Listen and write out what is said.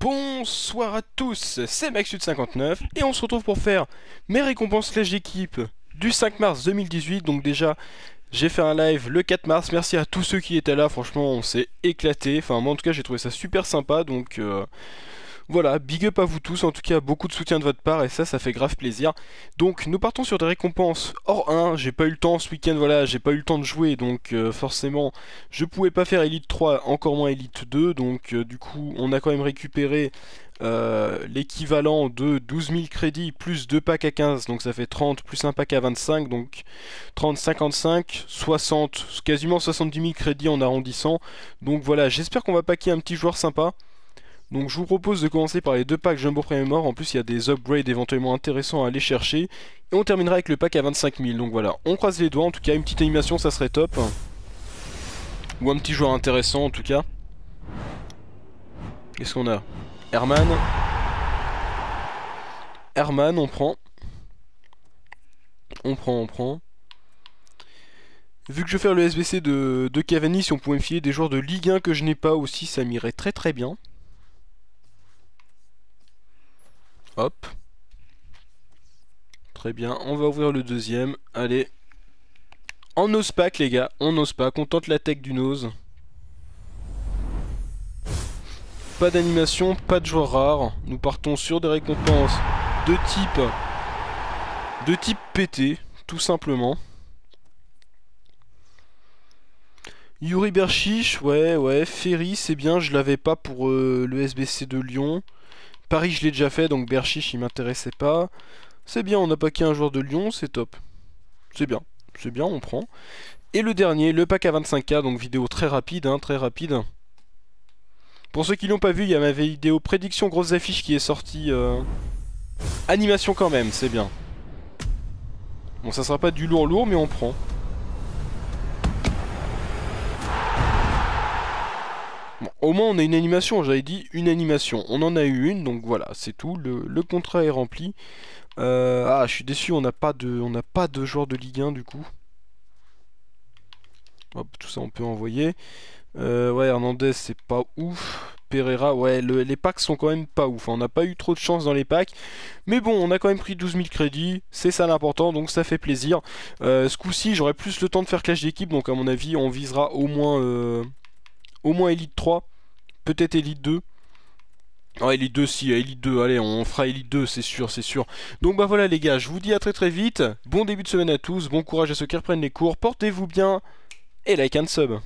Bonsoir à tous, c'est Maxud59 et on se retrouve pour faire mes récompenses slash d'équipe du 5 mars 2018. Donc déjà, j'ai fait un live le 4 mars. Merci à tous ceux qui étaient là, franchement, on s'est éclaté. Enfin, moi en tout cas, j'ai trouvé ça super sympa, donc... Euh, voilà, big up à vous tous, en tout cas beaucoup de soutien de votre part et ça, ça fait grave plaisir. Donc nous partons sur des récompenses Or 1, j'ai pas eu le temps ce week-end, voilà, j'ai pas eu le temps de jouer, donc euh, forcément je pouvais pas faire Elite 3, encore moins Elite 2, donc euh, du coup on a quand même récupéré euh, l'équivalent de 12 000 crédits plus 2 packs à 15, donc ça fait 30, plus un pack à 25, donc 30, 55, 60, quasiment 70 000 crédits en arrondissant. Donc voilà, j'espère qu'on va paquer un petit joueur sympa. Donc je vous propose de commencer par les deux packs Jumbo Mort. en plus il y a des upgrades éventuellement intéressants à aller chercher. Et on terminera avec le pack à 25 000, donc voilà, on croise les doigts, en tout cas une petite animation ça serait top. Ou un petit joueur intéressant en tout cas. Qu'est-ce qu'on a Herman. Herman, on prend. On prend, on prend. Vu que je vais faire le SBC de, de Cavani, si on pouvait me filer des joueurs de Ligue 1 que je n'ai pas aussi, ça m'irait très très bien. Très bien, on va ouvrir le deuxième. Allez. On nose pas les gars. On nose pas On tente la tech du nose. Pas d'animation, pas de joueur rare Nous partons sur des récompenses de type... De type PT, tout simplement. Yuri Berchiche, ouais, ouais. Ferry, c'est bien. Je l'avais pas pour euh, le SBC de Lyon. Paris, je l'ai déjà fait, donc Berchiche, il m'intéressait pas. C'est bien, on a pas qu'un joueur de Lyon, c'est top. C'est bien, c'est bien, on prend. Et le dernier, le pack à 25k, donc vidéo très rapide, hein, très rapide. Pour ceux qui l'ont pas vu, il y a ma vidéo prédiction grosses affiches qui est sortie. Euh, animation quand même, c'est bien. Bon, ça sera pas du lourd lourd, mais on prend. au moins on a une animation, j'avais dit une animation. On en a eu une, donc voilà, c'est tout. Le, contrat est rempli. Euh, ah, je suis déçu, on n'a pas de, on pas de joueur de Ligue 1 du coup. Hop, tout ça on peut envoyer. Euh, ouais, Hernandez c'est pas ouf. Pereira, ouais, les packs sont quand même pas ouf. Hein. On n'a pas eu trop de chance dans les packs. Mais bon, on a quand même pris 12 000 crédits. C'est ça l'important, donc ça fait plaisir. Euh, ce coup-ci, j'aurai plus le temps de faire clash d'équipe. Donc à mon avis, on visera au moins au moins Elite 3, peut-être Elite 2. Ah, Elite 2, si, Elite 2, allez, on fera Elite 2, c'est sûr, c'est sûr. Donc bah voilà les gars, je vous dis à très très vite, bon début de semaine à tous, bon courage à ceux qui reprennent les cours, portez-vous bien, et like and sub.